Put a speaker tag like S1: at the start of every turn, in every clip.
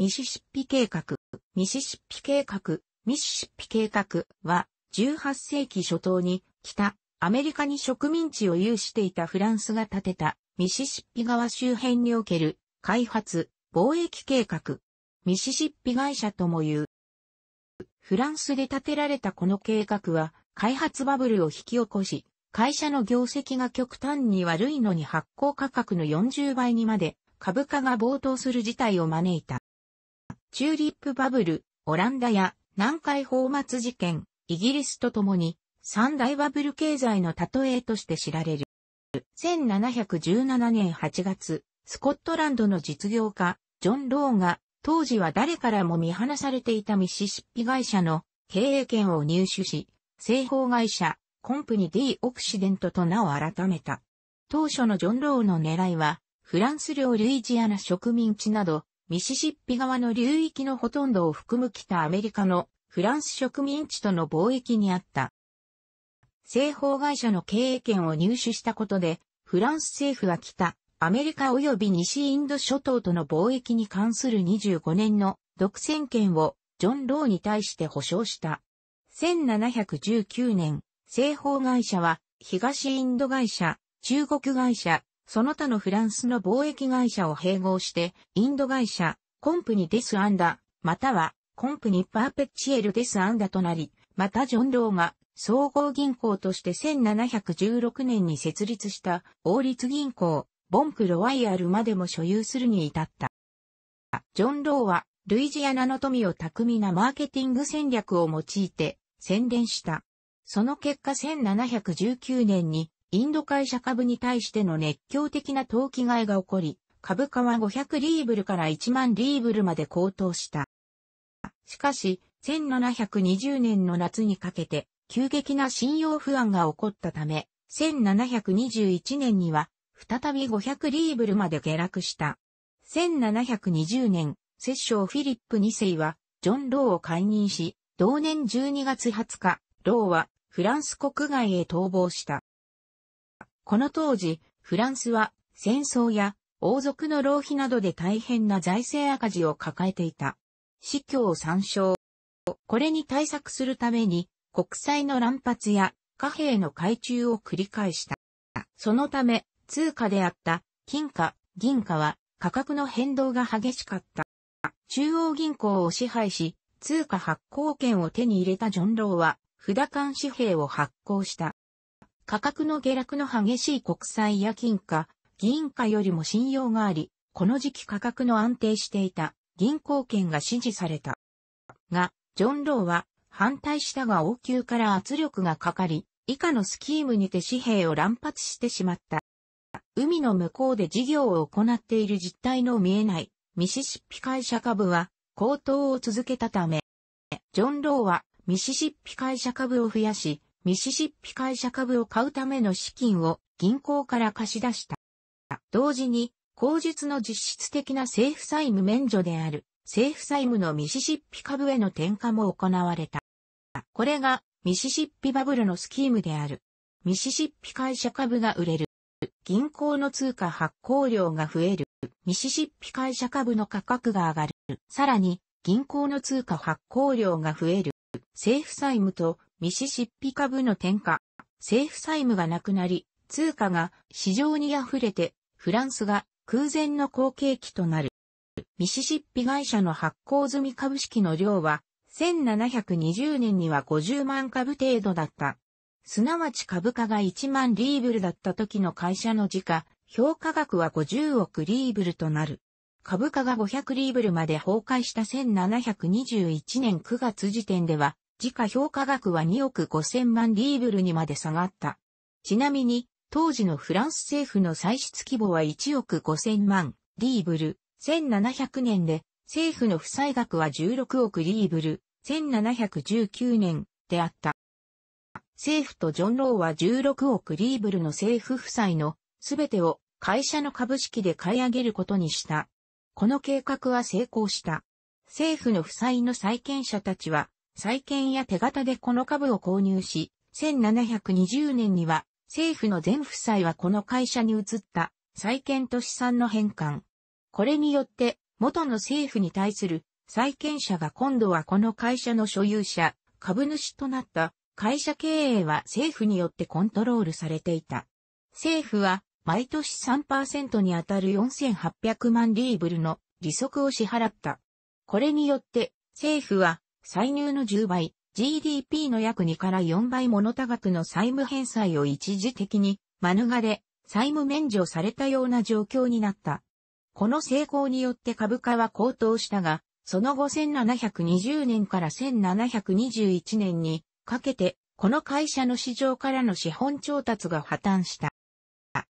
S1: ミシシッピ計画、ミシシッピ計画、ミシシッピ計画は、18世紀初頭に、北、アメリカに植民地を有していたフランスが建てた、ミシシッピ川周辺における、開発、貿易計画、ミシシッピ会社とも言う。フランスで建てられたこの計画は、開発バブルを引き起こし、会社の業績が極端に悪いのに発行価格の40倍にまで株価が暴騰する事態を招いた。チューリップバブル、オランダや南海放末事件、イギリスと共に三大バブル経済の例えとして知られる。1717年8月、スコットランドの実業家、ジョン・ローが、当時は誰からも見放されていたミシシッピ会社の経営権を入手し、製法会社、コンプニ D オクシデントと名を改めた。当初のジョン・ローの狙いは、フランス領ルイジアナ植民地など、ミシシッピ川の流域のほとんどを含む北アメリカのフランス植民地との貿易にあった。製法会社の経営権を入手したことで、フランス政府は北、アメリカ及び西インド諸島との貿易に関する25年の独占権をジョン・ローに対して保証した。1719年、製法会社は東インド会社、中国会社、その他のフランスの貿易会社を併合して、インド会社、コンプニデスアンダ、または、コンプニパーペッチエルデスアンダとなり、またジョン・ローが、総合銀行として1716年に設立した王立銀行、ボンク・ロワイヤルまでも所有するに至った。ジョン・ローは、ルイジアナの富を巧みなマーケティング戦略を用いて宣伝した。その結果1719年にインド会社株に対しての熱狂的な投機買いが起こり、株価は500リーブルから1万リーブルまで高騰した。しかし、1720年の夏にかけて、急激な信用不安が起こったため、1721年には、再び500リーブルまで下落した。1720年、摂政フィリップ2世は、ジョン・ローを解任し、同年12月20日、ローはフランス国外へ逃亡した。この当時、フランスは戦争や王族の浪費などで大変な財政赤字を抱えていた。司教参照。これに対策するために国債の乱発や貨幣の改鋳を繰り返した。そのため通貨であった金貨、銀貨は価格の変動が激しかった。中央銀行を支配し、通貨発行権を手に入れたジョン・ローは、札打紙幣を発行した。価格の下落の激しい国債や金貨、銀貨よりも信用があり、この時期価格の安定していた銀行券が支持された。が、ジョン・ローは反対したが応急から圧力がかかり、以下のスキームにて紙幣を乱発してしまった。海の向こうで事業を行っている実態の見えないミシシッピ会社株は高騰を続けたため、ジョン・ローはミシシッピ会社株を増やし、ミシシッピ会社株を買うための資金を銀行から貸し出した。同時に、口述の実質的な政府債務免除である、政府債務のミシシッピ株への転嫁も行われた。これが、ミシシッピバブルのスキームである。ミシシッピ会社株が売れる。銀行の通貨発行量が増える。ミシシッピ会社株の価格が上がる。さらに、銀行の通貨発行量が増える。政府債務とミシシッピ株の転嫁、政府債務がなくなり、通貨が市場に溢れて、フランスが空前の後継期となる。ミシシッピ会社の発行済み株式の量は、1720年には50万株程度だった。すなわち株価が1万リーブルだった時の会社の時価、評価額は50億リーブルとなる。株価が500リーブルまで崩壊した1721年9月時点では、時価評価額は2億5000万リーブルにまで下がった。ちなみに、当時のフランス政府の歳出規模は1億5000万リーブル、1700年で、政府の負債額は16億リーブル、1719年であった。政府とジョン・ローは16億リーブルの政府負債のすべてを会社の株式で買い上げることにした。この計画は成功した。政府の負債の債権者たちは債券や手形でこの株を購入し、1720年には政府の全負債はこの会社に移った債券と資産の返還。これによって元の政府に対する債権者が今度はこの会社の所有者、株主となった会社経営は政府によってコントロールされていた。政府は毎年3%にあたる4800万リーブルの利息を支払った。これによって政府は歳入の10倍、GDP の約2から4倍もの多額の債務返済を一時的に免れ、債務免除されたような状況になった。この成功によって株価は高騰したが、その後1720年から1721年にかけて、この会社の市場からの資本調達が破綻した。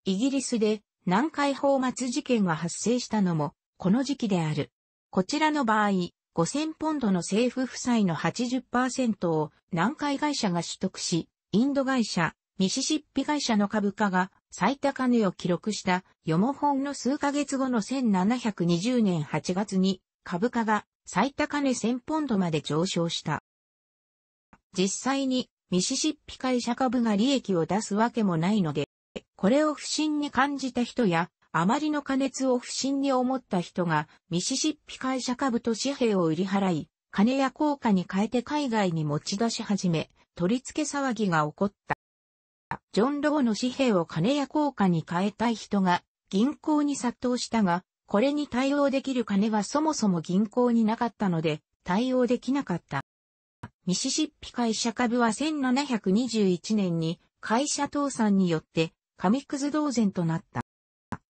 S1: イギリスで南海放末事件が発生したのも、この時期である。こちらの場合、5000ポンドの政府負債の80%を南海会社が取得し、インド会社、ミシシッピ会社の株価が最高値を記録したヨモホの数ヶ月後の1720年8月に株価が最高値1000ポンドまで上昇した。実際にミシシッピ会社株が利益を出すわけもないので、これを不審に感じた人やあまりの加熱を不審に思った人が、ミシシッピ会社株と紙幣を売り払い、金や硬貨に変えて海外に持ち出し始め、取り付け騒ぎが起こった。ジョン・ローの紙幣を金や硬貨に変えたい人が銀行に殺到したが、これに対応できる金はそもそも銀行になかったので対応できなかった。ミシシッピ会社株は1721年に会社倒産によって紙くず同然となった。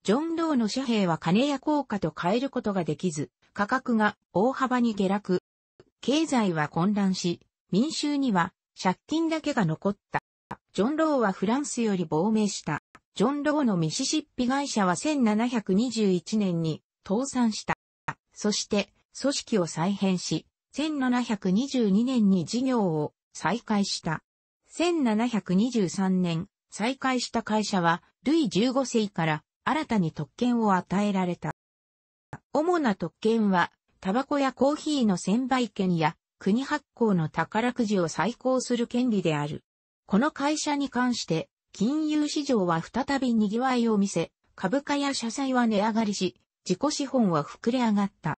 S1: ジョン・ローの紙幣は金や効果と変えることができず、価格が大幅に下落。経済は混乱し、民衆には借金だけが残った。ジョン・ローはフランスより亡命した。ジョン・ローのミシシッピ会社は1721年に倒産した。そして、組織を再編し、1722年に事業を再開した。1723年、再開した会社は、ルイ15世から新たに特権を与えられた。主な特権は、タバコやコーヒーの専売権や、国発行の宝くじを再興する権利である。この会社に関して、金融市場は再び賑わいを見せ、株価や社債は値上がりし、自己資本は膨れ上がった。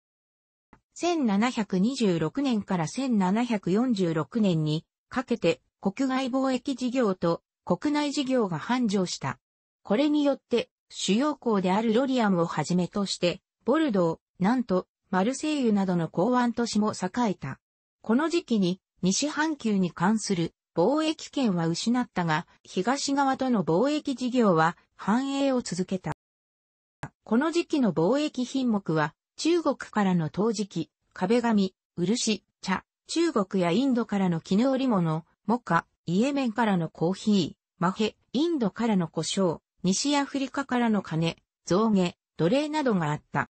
S1: 1726年から1746年にかけて国外貿易事業と国内事業が繁盛した。これによって主要港であるロリアムをはじめとして、ボルドー、なんと、マルセイユなどの港湾都市も栄えた。この時期に、西半球に関する貿易権は失ったが、東側との貿易事業は繁栄を続けた。この時期の貿易品目は、中国からの陶磁器、壁紙、漆、茶、中国やインドからの絹織物、モカ、イエメンからのコーヒー、マヘ、インドからの胡椒、西アフリカからの金、造下、奴隷などがあった。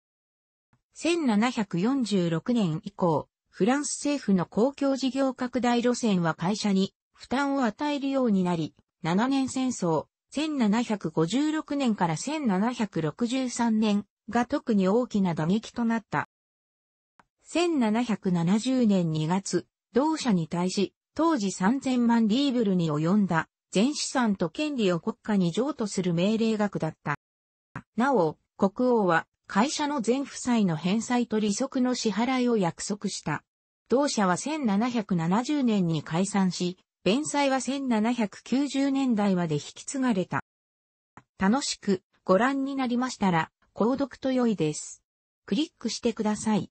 S1: 1746年以降、フランス政府の公共事業拡大路線は会社に負担を与えるようになり、7年戦争、1756年から1763年が特に大きな打撃となった。1770年2月、同社に対し、当時3000万リーブルに及んだ全資産と権利を国家に譲渡する命令額だった。なお、国王は会社の全負債の返済と利息の支払いを約束した。同社は1770年に解散し、弁債は1790年代まで引き継がれた。楽しくご覧になりましたら、購読と良いです。クリックしてください。